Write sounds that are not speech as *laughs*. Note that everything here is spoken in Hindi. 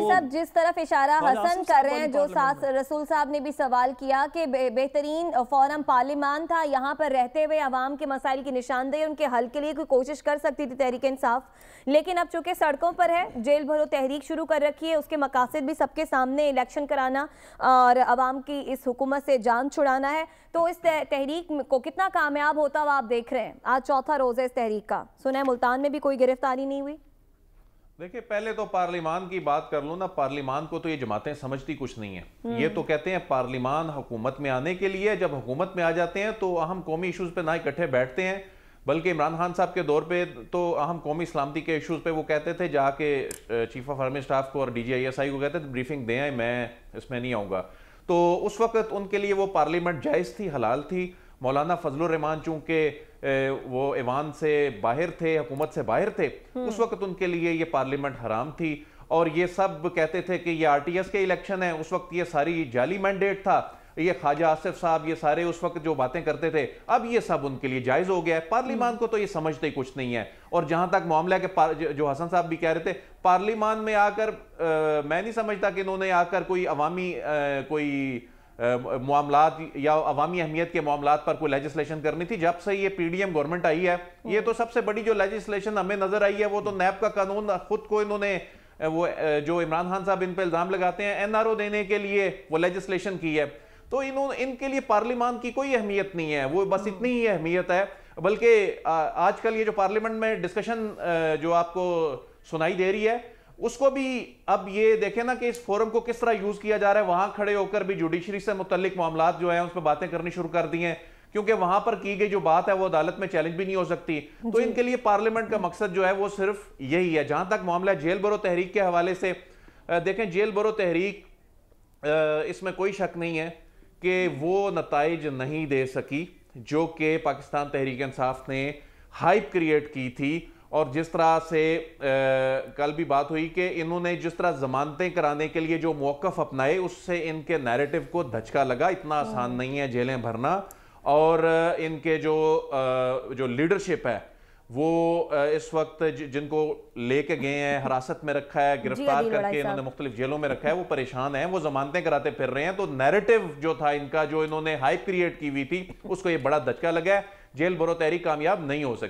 तो साहब जिस तरफ इशारा तो हसन कर रहे हैं जो साथ रसूल साहब ने भी सवाल किया कि बेहतरीन फोरम पार्लिमान था यहाँ पर रहते हुए आवाम के मसाइल की निशानदेही उनके हल के लिए कोई कोशिश कर सकती थी तहरीक इंसाफ लेकिन अब चूंकि सड़कों पर है जेल भरो तहरीक शुरू कर रखी है उसके मकासद भी सबके सामने इलेक्शन कराना और आवाम की इस हुकूमत से जान छुड़ाना है तो इस तहरीक को कितना कामयाब होता हुआ आप देख रहे हैं आज चौथा रोज़ है इस तहरीक का सुना है मुल्तान में भी कोई गिरफ्तारी नहीं हुई देखिए पहले तो पार्लिमान की बात कर लो ना पार्लिमान को तो ये जमातें समझती कुछ नहीं है ये तो कहते हैं पार्लिमान हुकूमत में आने के लिए जब हुकूमत में आ जाते हैं तो अहम कौमी इशूज़ पे ना इकट्ठे बैठते हैं बल्कि इमरान खान साहब के दौर पे तो अहम कौमी सलामती के इशूज़ पे वो कहते थे जाके चीफ ऑफ आर्मी स्टाफ को और D G I S I को कहते थे ब्रीफिंग दें मैं इसमें नहीं आऊँगा तो उस वक्त उनके लिए वो पार्लियामेंट जायज़ थी हलाल थी मौलाना फजल रहमान चूंकि वो ईवान से बाहर थे हुकूमत से बाहर थे हम्म। उस वक्त उनके लिए ये पार्लियामेंट हराम थी और ये सब कहते थे कि ये आरटीएस के इलेक्शन है उस वक्त ये सारी जाली मैंडेट था ये ख्वाजा आसिफ साहब ये सारे उस वक्त जो बातें करते थे अब ये सब उनके लिए जायज़ हो गया है पार्लीमान हम्म। को तो ये समझते ही कुछ नहीं है और जहां तक मामला के जो हसन साहब भी कह रहे थे पार्लीमान में आकर आ, मैं नहीं समझता कि इन्होंने आकर कोई अवामी आ, कोई मामला या अवामी अहमियत के मामला पर कोई लेजिस्लेशन करनी थी जब से ये पीडीएम गवर्नमेंट आई है ये तो सबसे बड़ी जो लेजिस्लेशन हमें नजर आई है वो तो नैब का कानून खुद को इन्होंने वो जो इमरान खान साहब इन पर इल्ज़ाम लगाते हैं एनआरओ देने के लिए वो लेजिस्लेशन की है तो इन्होंने इनके लिए पार्लियामान की कोई अहमियत नहीं है वो बस इतनी ही अहमियत है बल्कि आजकल ये जो पार्लियामेंट में डिस्कशन जो आपको सुनाई दे रही है उसको भी अब ये देखें ना कि इस फोरम को किस तरह यूज किया जा रहा है वहां खड़े होकर भी जुडिशरी से मुतलिक मामला जो है उस पर बातें करनी शुरू कर दी हैं क्योंकि वहां पर की गई जो बात है वो अदालत में चैलेंज भी नहीं हो सकती तो इनके लिए पार्लियामेंट का मकसद जो है वो सिर्फ यही है जहां तक मामला जेल बरो तहरीक के हवाले से देखें जेल बरो तहरीक इसमें कोई शक नहीं है कि वो नतज नहीं दे सकी जो कि पाकिस्तान तहरीक इंसाफ ने हाइप क्रिएट की थी और जिस तरह से आ, कल भी बात हुई कि इन्होंने जिस तरह जमानतें कराने के लिए जो मौकफ अपनाए उससे इनके नैरेटिव को धचका लगा इतना हाँ। आसान नहीं है जेलें भरना और इनके जो जो लीडरशिप है वो इस वक्त जिनको लेके गए हैं हिरासत में रखा है *laughs* गिरफ्तार करके इन्होंने मुख्तलिफ जेलों में रखा है वो परेशान हैं वो जमानतें कराते फिर रहे हैं तो नैरेटिव जो था इनका जो इन्होंने हाइप क्रिएट की हुई थी उसको ये बड़ा धचका लगा है जेल बरो तहरीक कामयाब नहीं हो सकी